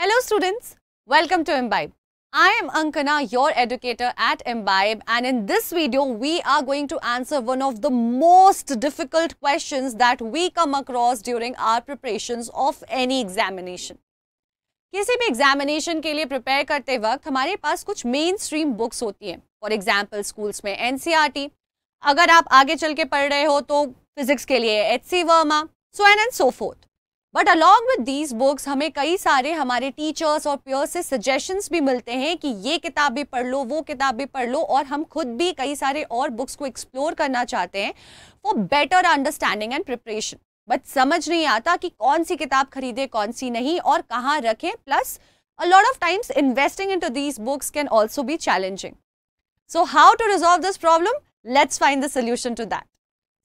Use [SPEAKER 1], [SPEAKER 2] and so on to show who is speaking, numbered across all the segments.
[SPEAKER 1] Hello students, welcome to Imbibe. I am Ankana, your educator at Imbibe and in this video we are going to answer one of the most difficult questions that we come across during our preparations of any examination. किसी भी examination के लिए prepare करते वक्त हमारे पास कुछ main stream books होती हैं फॉर एग्जाम्पल स्कूल्स में एनसीईआरटी अगर आप आगे चल के पढ़ रहे हो तो फिजिक्स के लिए H C Verma so on and so forth but along with these books हमें कई सारे हमारे टीचर्स और प्योर्स से सजेशंस भी मिलते हैं कि ये किताब भी पढ़ लो वो किताब भी पढ़ लो और हम खुद भी कई सारे और बुक्स को एक्सप्लोर करना चाहते हैं for better understanding and preparation but समझ नहीं आता कि कौन सी किताब खरीदे कौन सी नहीं और कहाँ रखें plus a lot of times investing into these books can also be challenging so how to resolve this problem let's find the solution to that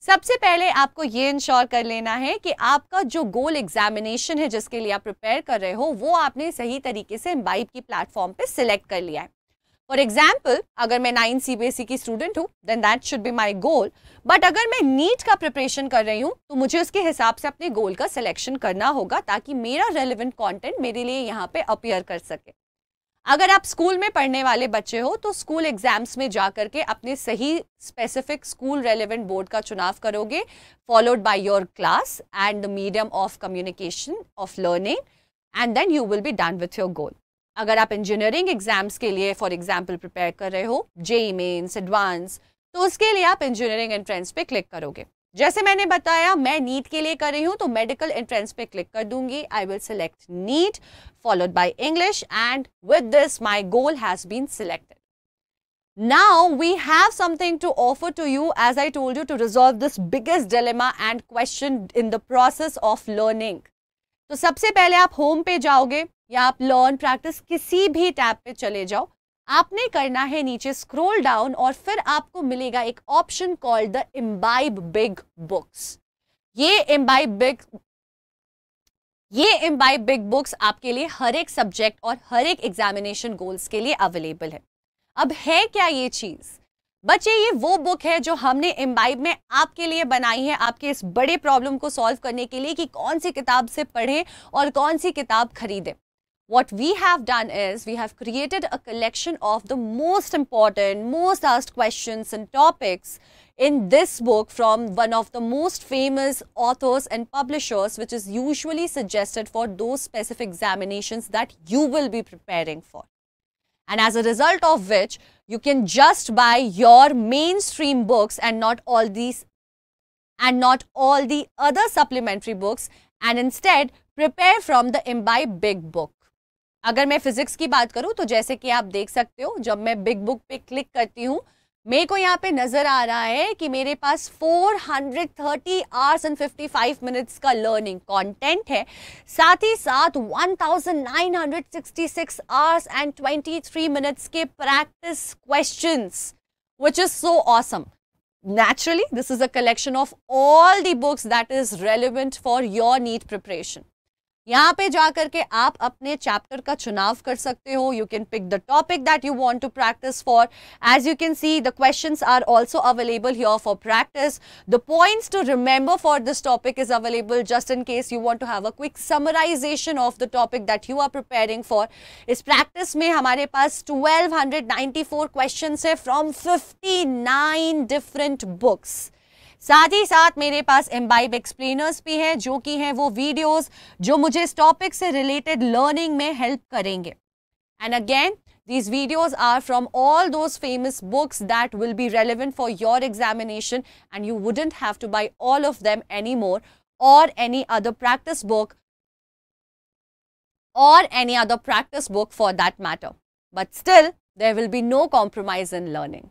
[SPEAKER 1] सबसे पहले आपको ये इंश्योर कर लेना है कि आपका जो गोल एग्जामिनेशन है जिसके लिए आप प्रिपेयर कर रहे हो वो आपने सही तरीके से एम्बाइब की प्लेटफॉर्म पे सिलेक्ट कर लिया है फॉर एग्जाम्पल अगर मैं nine C B S E की स्टूडेंट हूँ then that should be my goal but अगर मैं नीट का प्रिपरेशन कर रही हूँ तो मुझे उसके हिसाब से अपने गोल का सिलेक्शन करना होगा ताकि मेरा रेलिवेंट कॉन्टेंट मेरे लिए यहाँ पे अपियर कर सके अगर आप स्कूल में पढ़ने वाले बच्चे हो तो स्कूल एग्जाम्स में जा करके अपने सही स्पेसिफिक स्कूल रेलेवेंट बोर्ड का चुनाव करोगे followed by your class and the medium of communication of learning and then you will be done with your goal अगर आप इंजीनियरिंग एग्जाम्स के लिए फॉर एग्जाम्पल प्रिपेयर कर रहे हो जेई मेन्स एडवांस तो उसके लिए आप इंजीनियरिंग एंट्रेंस पे क्लिक करोगे जैसे मैंने बताया मैं नीट के लिए कर रही हूँ तो मेडिकल एंट्रेंस पे क्लिक कर दूंगी I will select NEET followed by English and with this my goal has been selected. Now we have something to offer to you as I told you to resolve this biggest dilemma and question in the process of learning. तो सबसे पहले आप home पे जाओगे या आप learn practice किसी भी टैब पे चले जाओ आपने करना है नीचे स्क्रोल डाउन और फिर आपको मिलेगा एक option called the Imbibe big books ये इम्बाइब बिग ये इम्बाइब बिग बुक्स आपके लिए हर एक सब्जेक्ट और हर एक एग्जामिनेशन गोल्स के लिए अवेलेबल है अब है क्या ये चीज़ बच्चे ये वो बुक है जो हमने इम्बाइब में आपके लिए बनाई है आपके इस बड़े प्रॉब्लम को सॉल्व करने के लिए कि कौन सी किताब से पढ़ें और कौन सी किताब खरीदें what we have done is we have created a collection of the most important, most asked questions and topics in this book from one of the most famous authors and publishers, which is usually suggested for those specific examinations that you will be preparing for. And as a result of which, you can just buy your mainstream books and not all these and not all the other supplementary books and instead prepare from the Imbibe Big Book. अगर मैं physics की बात करूँ तो जैसे कि आप देख सकते हो जब मैं बिग बुक पे क्लिक करती हूँ मेरे को यहाँ पे नज़र आ रहा है कि मेरे पास 430 आवर्स एंड फिफ्टी मिनट्स का लर्निंग कंटेंट है साथ ही साथ 1966 आवर्स एंड 23 मिनट्स के practice questions which is so awesome naturally this is a collection of all the books that is relevant for your NEET preparation यहाँ पे जाकर के आप अपने चैप्टर का चुनाव कर सकते हो you can pick the topic that you want to practice for as you can see the questions are also available here for practice the points to remember for this topic is available just in case you want to have a quick summarization of the topic that you are preparing for इस practice में हमारे पास twelve hundred ninety four question है from fifty nine different books साथ ही साथ मेरे पास imbibe explainers भी हैं जो कि हैं वो वीडियोस जो मुझे इस टॉपिक से रिलेटेड लर्निंग में हेल्प करेंगे and again these videos are from all the famous books that will be relevant for your examination and you wouldn't have to buy all of them any more or any other practice book or any other practice book for that matter but still there will be no compromise in learning